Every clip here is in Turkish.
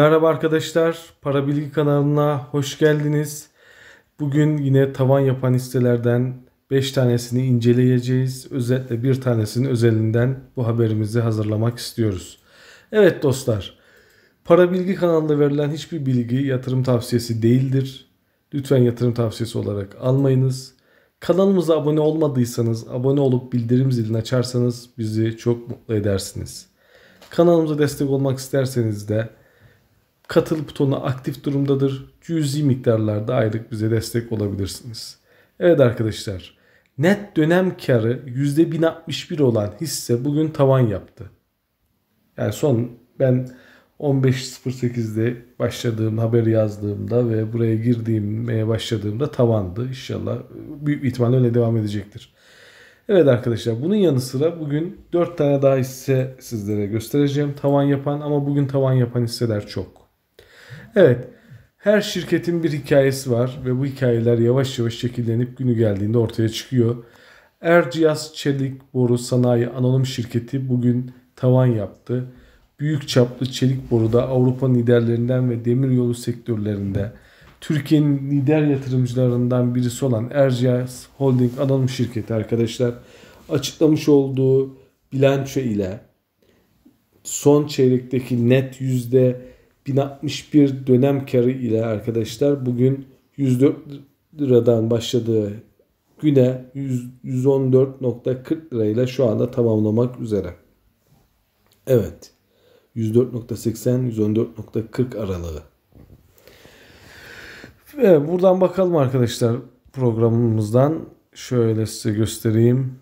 Merhaba arkadaşlar, Para Bilgi kanalına hoş geldiniz. Bugün yine tavan yapan hisselerden 5 tanesini inceleyeceğiz. Özetle bir tanesinin özelinden bu haberimizi hazırlamak istiyoruz. Evet dostlar, Para Bilgi kanalında verilen hiçbir bilgi yatırım tavsiyesi değildir. Lütfen yatırım tavsiyesi olarak almayınız. Kanalımıza abone olmadıysanız, abone olup bildirim zilini açarsanız bizi çok mutlu edersiniz. Kanalımıza destek olmak isterseniz de Katıl butonu aktif durumdadır. Cüzi miktarlarda aylık bize destek olabilirsiniz. Evet arkadaşlar. Net dönem karı %1061 olan hisse bugün tavan yaptı. Yani son ben 15.08'de başladığım haber yazdığımda ve buraya girdiğime başladığımda tavandı. İnşallah büyük ihtimalle öyle devam edecektir. Evet arkadaşlar bunun yanı sıra bugün 4 tane daha hisse sizlere göstereceğim. Tavan yapan ama bugün tavan yapan hisseler çok. Evet. Her şirketin bir hikayesi var ve bu hikayeler yavaş yavaş şekillenip günü geldiğinde ortaya çıkıyor. Erciyes Çelik Boru Sanayi Anonim Şirketi bugün tavan yaptı. Büyük çaplı çelik boruda Avrupa liderlerinden ve demir yolu sektörlerinde Türkiye'nin lider yatırımcılarından birisi olan Erciyes Holding Anonim Şirketi arkadaşlar açıklamış olduğu bilanço ile son çeyrekteki net yüzde 1061 dönem karı ile arkadaşlar bugün 104 liradan başladığı güne 114.40 lirayla şu anda tamamlamak üzere. Evet. 104.80-114.40 aralığı. Ve buradan bakalım arkadaşlar programımızdan. Şöyle size göstereyim.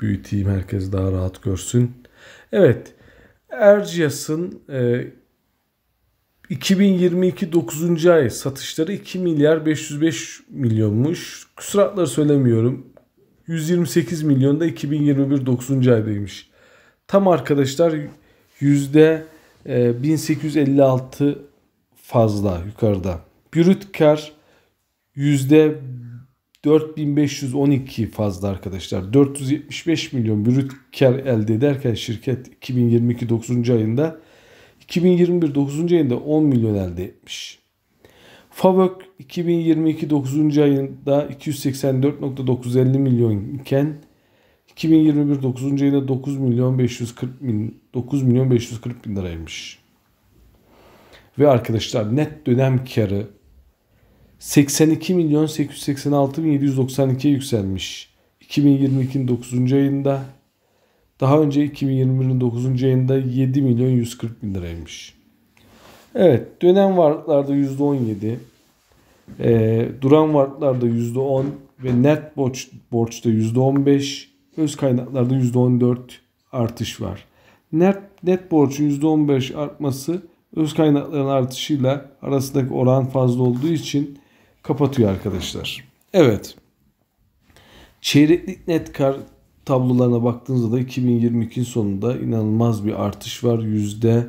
Büyüteyim herkes daha rahat görsün. Evet. Erciyes'in e, 2022 9. ay satışları 2 milyar 505 milyonmuş. Kusuratları söylemiyorum. 128 milyon da 2021 9. aydaymış. Tam arkadaşlar yüzde 1856 e, fazla yukarıda. Brüt kar yüzde 4512 fazla arkadaşlar. 475 milyon brüt kar elde ederken şirket 2022 9. ayında 2021 9. ayında 10 milyon elde etmiş. Favök 2022 9. ayında 284.950 milyon iken 2021 9. ayında 9 milyon 540 bin 9 milyon 540 bin liraymış. Ve arkadaşlar net dönem karı 82 milyon 886 bin 792'ye yükselmiş. 2022'nin 9. ayında daha önce 2021'in 9. ayında 7 milyon 140 bin liraymış. Evet dönem varlıklarda %17, e, duran varlıklarda %10 ve net borç, borçta %15, öz kaynaklarda %14 artış var. Net, net borcun %15 artması öz kaynakların artışıyla arasındaki oran fazla olduğu için kapatıyor arkadaşlar. Evet. Çeyreklik net kar tablolarına baktığınızda da 2022 sonunda inanılmaz bir artış var. Yüzde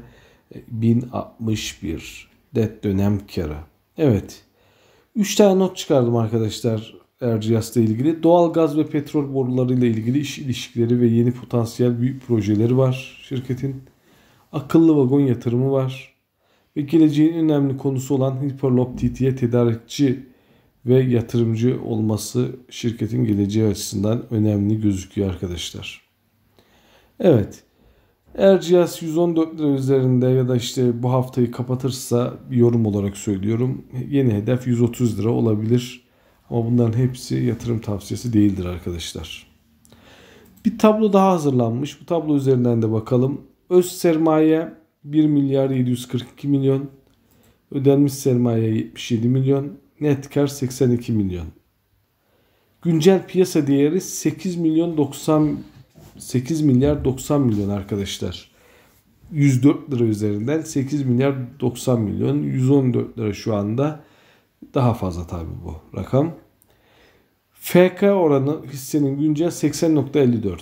1061 det dönem kara. Evet. 3 tane not çıkardım arkadaşlar ile ilgili. Doğal gaz ve petrol boruları ile ilgili iş ilişkileri ve yeni potansiyel büyük projeleri var şirketin. Akıllı vagon yatırımı var. Ve geleceğin önemli konusu olan Hyperloop TT'ye tedarikçi ve yatırımcı olması şirketin geleceği açısından önemli gözüküyor arkadaşlar. Evet. Eğer cihaz 114 lira üzerinde ya da işte bu haftayı kapatırsa yorum olarak söylüyorum. Yeni hedef 130 lira olabilir. Ama bunların hepsi yatırım tavsiyesi değildir arkadaşlar. Bir tablo daha hazırlanmış. Bu tablo üzerinden de bakalım. Öz sermaye 1 milyar 742 milyon. Ödenmiş sermaye 77 milyon. Net kar 82 milyon. Güncel piyasa değeri 8 milyon 90 8 milyar 90 milyon arkadaşlar. 104 lira üzerinden 8 milyar 90 milyon 114 lira şu anda. Daha fazla tabi bu rakam. FK oranı hissenin güncel 80.54.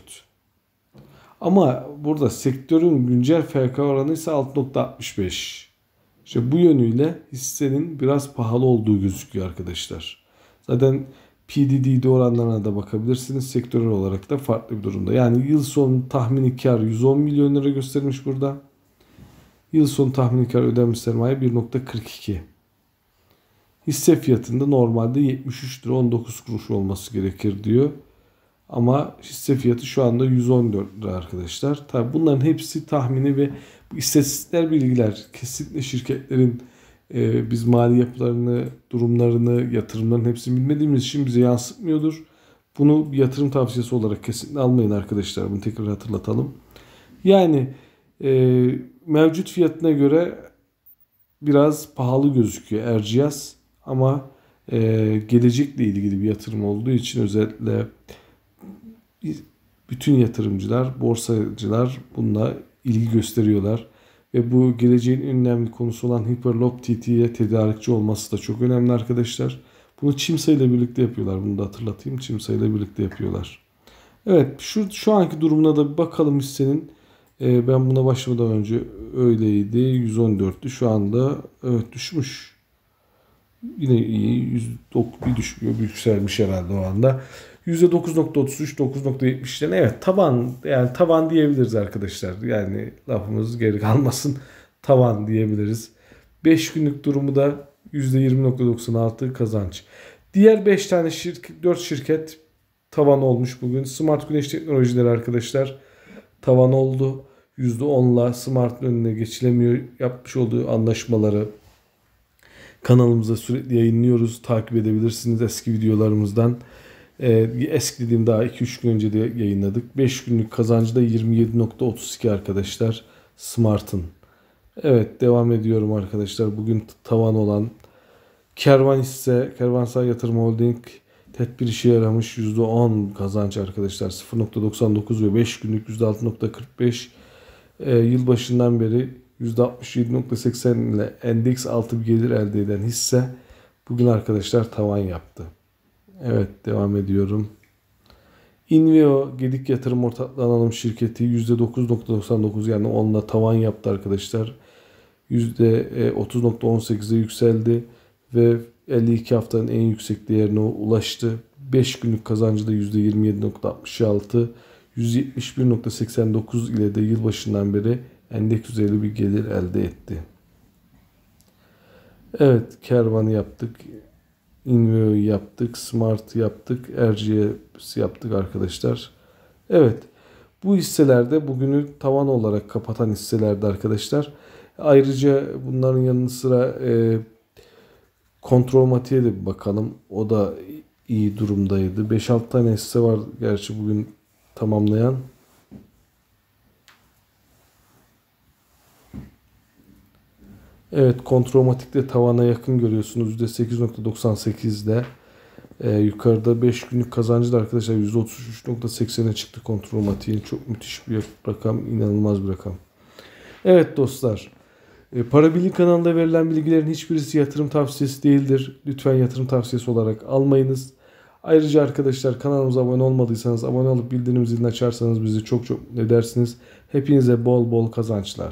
Ama burada sektörün güncel FK oranı ise 6.65. İşte bu yönüyle hissenin biraz pahalı olduğu gözüküyor arkadaşlar. Zaten PDD oranlarına da bakabilirsiniz. Sektörel olarak da farklı bir durumda. Yani yıl sonu tahmini kar 110 milyon lira göstermiş burada. Yıl sonu tahmini kar ödenmiş sermaye 1.42. Hisse fiyatında normalde 73 lira 19 kuruş olması gerekir diyor. Ama hisse fiyatı şu anda 114 lira arkadaşlar. Tabi bunların hepsi tahmini ve istatistikler bilgiler kesinlikle şirketlerin e, biz mali yapılarını, durumlarını, yatırımların hepsini bilmediğimiz için bize yansıtmıyordur. Bunu bir yatırım tavsiyesi olarak kesinlikle almayın arkadaşlar. Bunu tekrar hatırlatalım. Yani e, mevcut fiyatına göre biraz pahalı gözüküyor Erciyes ama e, gelecekle ilgili bir yatırım olduğu için özellikle bütün yatırımcılar, borsacılar bununla ilgi gösteriyorlar. Ve bu geleceğin en önemli konusu olan Hyperloop TT'ye tedarikçi olması da çok önemli arkadaşlar. Bunu Çimsa ile birlikte yapıyorlar. Bunu da hatırlatayım. Çimsa ile birlikte yapıyorlar. Evet şu, şu anki durumuna da bir bakalım hissenin. Ee, ben buna başlamadan önce öyleydi. 114'tü. Şu anda evet düşmüş yine iyi. dok, bir düşüyor. Bir yükselmiş herhalde o anda. %9.33, 9.70'ten evet taban yani taban diyebiliriz arkadaşlar. Yani lafımız geri kalmasın. taban diyebiliriz. 5 günlük durumu da %20.96 kazanç. Diğer 5 tane şirket, 4 şirket tavan olmuş bugün. Smart Güneş Teknolojileri arkadaşlar tavan oldu. %10'la Smart'ın önüne geçilemiyor yapmış olduğu anlaşmaları kanalımıza sürekli yayınlıyoruz. Takip edebilirsiniz eski videolarımızdan. Ee, eski dediğim daha 2-3 gün önce de yayınladık. 5 günlük kazancı da 27.32 arkadaşlar. Smart'ın. Evet devam ediyorum arkadaşlar. Bugün tavan olan kervan ise kervansal yatırım holding tedbir işe yaramış %10 kazanç arkadaşlar. 0.99 ve 5 günlük %6.45 e, ee, yılbaşından beri %67.80 ile endeks altı bir gelir elde eden hisse bugün arkadaşlar tavan yaptı. Evet devam ediyorum. Invio Gedik Yatırım Ortaklığı Anonim Şirketi %9.99 yani onunla tavan yaptı arkadaşlar. %30.18'e yükseldi ve 52 haftanın en yüksek değerine ulaştı. 5 günlük kazancı da %27.66, 171.89 ile de yılbaşından beri endek düzeyli bir gelir elde etti. Evet kervanı yaptık. Inveo'yu yaptık. Smart yaptık. RGS yaptık arkadaşlar. Evet. Bu hisselerde bugünü tavan olarak kapatan hisselerde arkadaşlar. Ayrıca bunların yanı sıra e, kontrol matiğe de bir bakalım. O da iyi durumdaydı. 5-6 tane hisse var gerçi bugün tamamlayan. Evet kontromatikte tavana yakın görüyorsunuz. %8.98'de. Ee, yukarıda 5 günlük kazancı da arkadaşlar %33.80'e çıktı kontrolmatiğin. Çok müthiş bir rakam. inanılmaz bir rakam. Evet dostlar. E, Para Bilgi kanalında verilen bilgilerin hiçbirisi yatırım tavsiyesi değildir. Lütfen yatırım tavsiyesi olarak almayınız. Ayrıca arkadaşlar kanalımıza abone olmadıysanız abone olup bildirim zilini açarsanız bizi çok çok ne dersiniz Hepinize bol bol kazançlar.